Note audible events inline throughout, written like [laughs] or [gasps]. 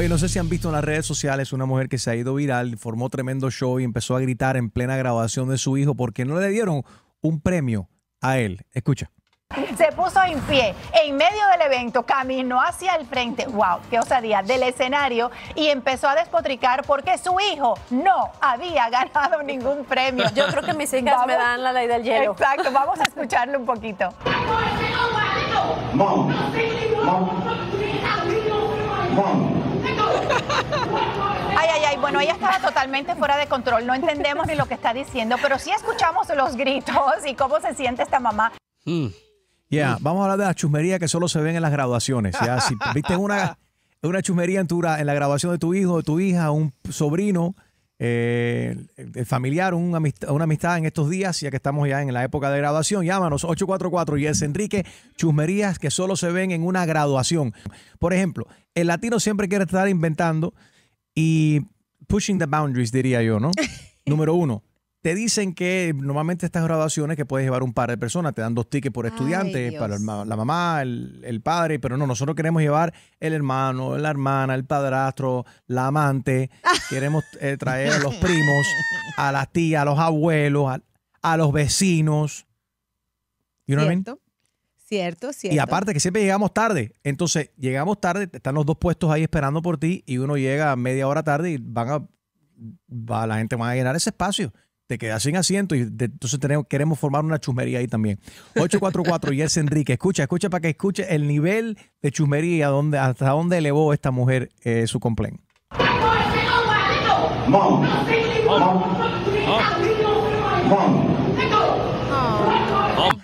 Oye, no sé si han visto en las redes sociales una mujer que se ha ido viral, formó tremendo show y empezó a gritar en plena grabación de su hijo porque no le dieron un premio a él. Escucha. Se puso en pie en medio del evento, caminó hacia el frente, wow, qué osadía, del escenario y empezó a despotricar porque su hijo no había ganado [laughs] ningún premio. Yo creo que mis hijas me dan la ley del hielo. Exacto, vamos a escucharlo un poquito bueno, ella estaba totalmente fuera de control, no entendemos ni lo que está diciendo, pero sí escuchamos los gritos y cómo se siente esta mamá. Hmm. Ya, hmm. vamos a hablar de las chusmerías que solo se ven en las graduaciones. ¿ya? viste una, una chusmería en, en la graduación de tu hijo, de tu hija, un sobrino, eh, familiar, una amistad en estos días, ya que estamos ya en la época de graduación, llámanos 844 y es Enrique, chusmerías que solo se ven en una graduación. Por ejemplo, el latino siempre quiere estar inventando y pushing the boundaries, diría yo, ¿no? [laughs] Número uno, te dicen que normalmente estas graduaciones que puedes llevar un par de personas, te dan dos tickets por estudiante, para la mamá, el, padre, pero no, nosotros queremos llevar el hermano, la hermana, el padrastro, la amante, [laughs] queremos eh, traer a los [laughs] primos, a las tías, a los abuelos, a, los vecinos. ¿Y you know Cierto, cierto. Y aparte que siempre llegamos tarde. Entonces, llegamos tarde, están los dos puestos ahí esperando por ti y uno llega media hora tarde y van a, la gente va a llenar ese espacio. Te quedas sin asiento y entonces tenemos, queremos formar una chusmería ahí también. 844 [laughs] es Enrique. Escucha, escucha para que escuche el nivel de chusmería donde hasta dónde elevó esta mujer eh, su complejo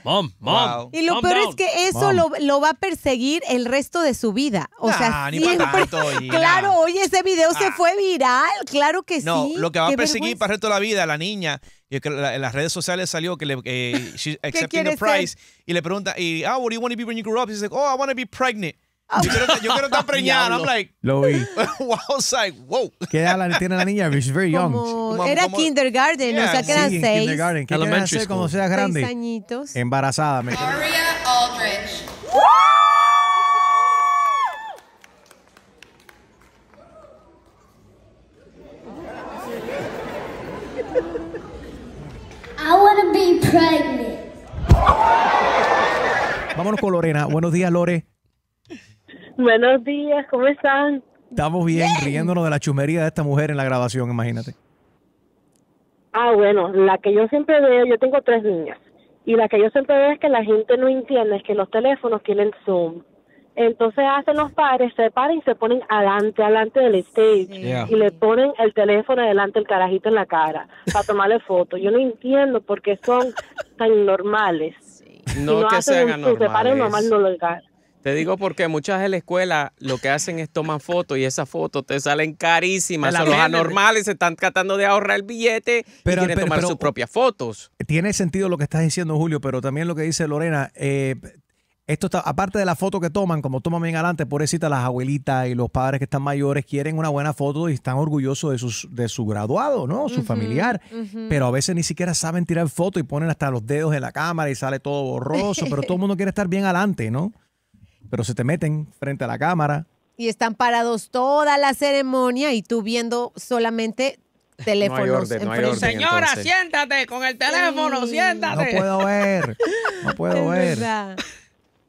mom, mom, Y lo peor es que eso lo, va a perseguir el resto de su vida. O sea, siempre... [laughs] claro, oye, ese video se ah. fue viral, claro que sí. No, lo que va a perseguir para el resto de la vida la niña en las redes sociales salió que le eh, [laughs] she's accepting the prize y le pregunta y ah, what do you want to be when you grow up? Y dice, "Oh, I want to be pregnant." Ah, yo quiero, yo quiero estar [laughs] preñada. I'm like, Lo vi. [laughs] wow, I was like, whoa. [laughs] ¿Qué edad tiene la niña? She's very young. Como- era como- kindergarten, o sea que eran Sí, en seis, kindergarten. ¿Qué quieren Elementary hacer cuando seas seis grande? añitos. Embarazada. me- Aria Aldridge. I wanna be pregnant. Vámonos con Lorena. Buenos días, Lore. Buenos días, ¿cómo están? Estamos bien, riéndonos de la chumería de esta mujer en la grabación, imagínate. Ah, bueno, la que yo siempre veo, yo tengo tres niñas, y la que yo siempre veo es que la gente no entiende, es que los teléfonos tienen Zoom. Entonces hacen los pares, se paran y se ponen adelante, adelante del stage. Y le ponen el teléfono adelante, el carajito en la cara, para tomarle fotos. Yo no entiendo por qué son tan normales. No, no que hacen sean un, Se no lo te digo porque muchas de la escuela lo que hacen es tomar fotos y esas fotos te salen carísimas. Son los anormales, se están tratando de ahorrar el billete y quieren tomar sus propias fotos. Tiene sentido lo que estás diciendo, Julio, pero también lo que dice Lorena. Eh, esto está, aparte de la foto que toman, como toman bien adelante, pobrecita, las abuelitas y los padres que están mayores quieren una buena foto y están orgullosos de, sus, de su graduado, ¿no? Su familiar. Pero a veces ni siquiera saben tirar foto y ponen hasta los dedos en la cámara y sale todo borroso, pero todo el mundo quiere estar bien adelante, ¿no? pero se te meten frente a la cámara. Y están parados toda la ceremonia y tú viendo solamente [laughs] teléfonos. Señora, siéntate con el teléfono, siéntate. No puedo ver, no [laughs] puedo ver.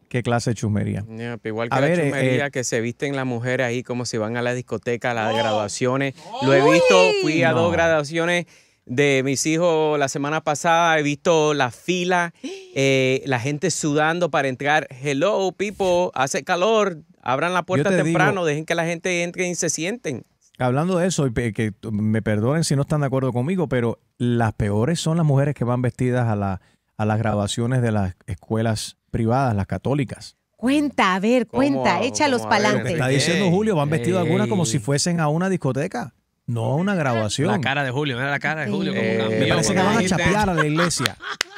Qué clase de chumería. igual que la chumería eh, que se visten las mujeres ahí como si van a la discoteca, a las ¡Oh! graduaciones. Lo he visto, fui a dos graduaciones de mis hijos la semana pasada, he visto la fila ¡Ah! Eh, la gente sudando para entrar. Hello, people, hace calor, abran la puerta temprano, dejen que la gente entre y se sienten. Hablando de eso, que me perdonen si no están de acuerdo conmigo, pero las peores son las mujeres que van vestidas a, la, a las grabaciones de las escuelas privadas, las católicas. Cuenta, a ver, cuenta, échalos para adelante. Está diciendo Julio, van vestidos algunas como si fuesen a una discoteca. No a una ah. grabación, La cara de Julio, mira la cara de Julio. parece que van a chapear a la iglesia. [laughs]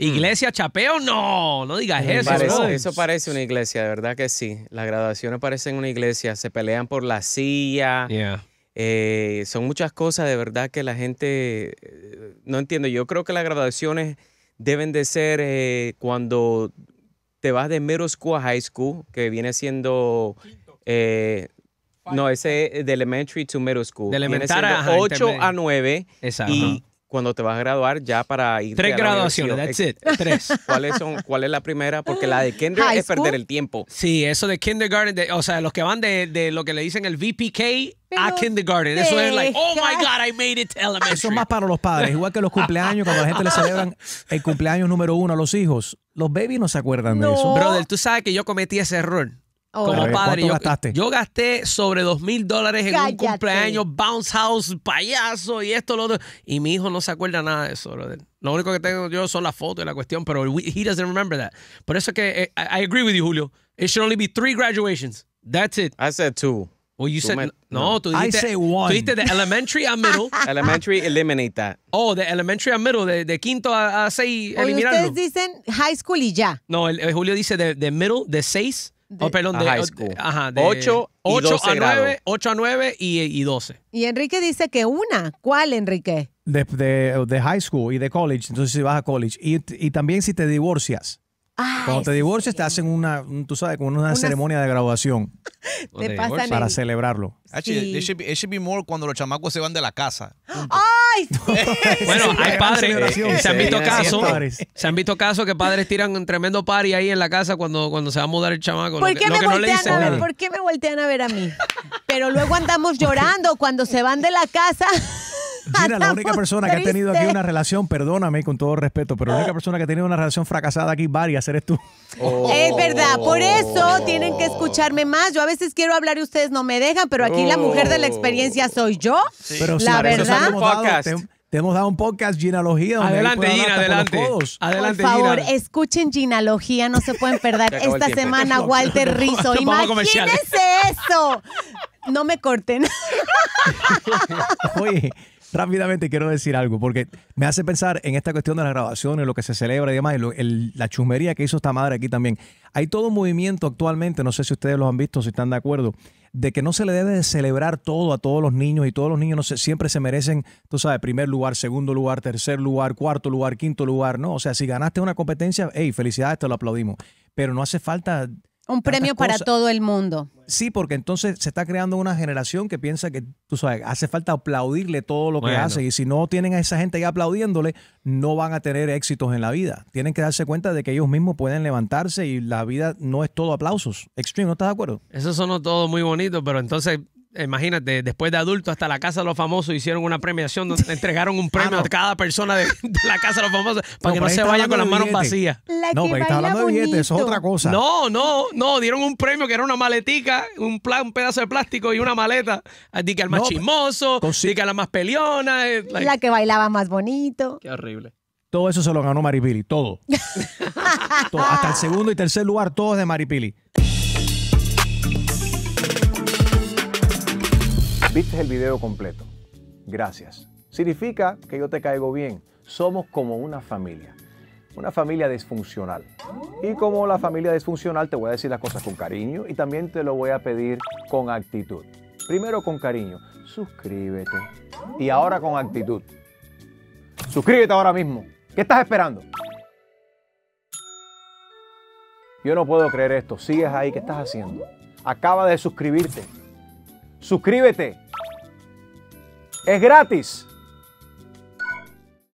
Mm. ¿Iglesia chapeo? No, no digas eso. eso parece una iglesia, de verdad que sí. Las graduaciones parecen una iglesia. Se pelean por la silla. Eh, son muchas cosas, de verdad, que la gente eh, no entiendo, Yo creo que las graduaciones deben de ser eh, cuando te vas de middle school a high school, que viene siendo... no, ese de elementary to middle school. De elementar 8 a 9. Exacto cuando te vas a graduar ya para ir. Tres a la graduaciones, that's it. Tres. [laughs] son, ¿Cuál es la primera? Porque la de Kindergarten es perder el tiempo. Sí, eso de kindergarten, o sea, los que van de, lo que le dicen el VPK a kindergarten. Eso es like, oh my God, I made it to elementary. Eso es más para los padres, igual que los cumpleaños, cuando la gente le celebran el cumpleaños número uno a los hijos. Los babies no se acuerdan de eso. Brother, tú sabes que yo cometí ese error Oh. Como padre, yo, gasté sobre dos mil dólares en un cumpleaños, bounce house, payaso y esto, lo otro. Y mi hijo no se acuerda nada de eso, Lo único que tengo yo son las fotos y la cuestión, pero he doesn't remember that. Por eso que eh, I, agree with you, Julio. It should only be three graduations. That's it. I said two. Well, you said, no, tú dijiste, I say one. Tú de elementary a middle. [laughs] elementary, eliminate that. Oh, de elementary a middle, de, quinto a, seis, eliminarlo. Ustedes dicen high school y ya. No, Julio dice de, de middle, de seis Oh, perdón, de, oh, Ajá, de 8, 8 a 9, 8 9 y, 12. Y Enrique dice que una. ¿Cuál, Enrique? De, high school y de college, entonces si vas a college. y también si te divorcias. Cuando te divorcias, te hacen una, tú sabes, como una, ceremonia de graduación. [laughs] te para celebrarlo. it, should be, cuando los chamacos se van de la casa. [gasps] ¡Ay! [laughs] bueno, hay padres. Eh, se han visto casos. Se han visto casos que padres tiran un tremendo party ahí en la casa cuando, cuando se va a mudar el chamaco. ¿Por, me ver, ¿Por qué me voltean a ver a mí? Pero luego andamos [laughs] llorando cuando se van de la casa. Gina, la única persona que ha tenido aquí una relación, perdóname con todo respeto, pero la única persona que ha tenido una relación fracasada aquí, varias, eres tú. Oh. es verdad, por eso tienen que escucharme más. Yo a veces quiero hablar y ustedes no me dejan, pero aquí la mujer de la oh. experiencia soy yo. Pero la verdad. Te hemos dado un podcast, Ginalogía. adelante, Gina, adelante. Por, adelante, por favor, escuchen Ginalogía, no se pueden perder [laughs] esta semana [laughs] Walter Rizzo. Imagínense eso. No me corten. [laughs] Oye, rápidamente quiero decir algo, porque me hace pensar en esta cuestión de las grabaciones, lo que se celebra y demás, y la chusmería que hizo esta madre aquí también. Hay todo un movimiento actualmente, no sé si ustedes lo han visto, si están de acuerdo, de que no se le debe celebrar todo a todos los niños y todos los niños no siempre se merecen, tú sabes, primer lugar, segundo lugar, tercer lugar, cuarto lugar, quinto lugar, ¿no? O sea, si ganaste una competencia, hey, felicidades, te lo aplaudimos. Pero no hace falta... Un premio para todo el mundo. Sí, porque entonces se está creando una generación que piensa que, tú sabes, hace falta aplaudirle todo lo que hace. Y si no tienen a esa gente ahí aplaudiéndole, no van a tener éxitos en la vida. Tienen que darse cuenta de que ellos mismos pueden levantarse y la vida no es todo aplausos. Extreme, ¿no estás de acuerdo? Eso sonó todo muy bonito, pero entonces imagínate, después de adulto hasta la Casa de los Famosos hicieron una premiación donde entregaron un premio ah, a cada persona de, la Casa de los Famosos para que no se vayan con las manos vacías. no, pero está hablando de billetes, eso es otra cosa. No, no, no, dieron un premio que era una maletica, un, pedazo de plástico y una maleta. Así eh, que al más chismoso, a la más peliona. Eh, la que bailaba más bonito. Qué horrible. Todo eso se lo ganó Maripili, todo. [laughs] todo. Hasta el segundo y tercer lugar, todo es de Maripili. Viste el video completo. Gracias. Significa que yo te caigo bien. Somos como una familia. Una familia disfuncional. Y como la familia disfuncional te voy a decir las cosas con cariño y también te lo voy a pedir con actitud. Primero con cariño, suscríbete. Y ahora con actitud. Suscríbete ahora mismo. ¿Qué estás esperando? Yo no puedo creer esto. Sigues ahí. ¿Qué estás haciendo? Acaba de suscribirte. Suscríbete. Es gratis.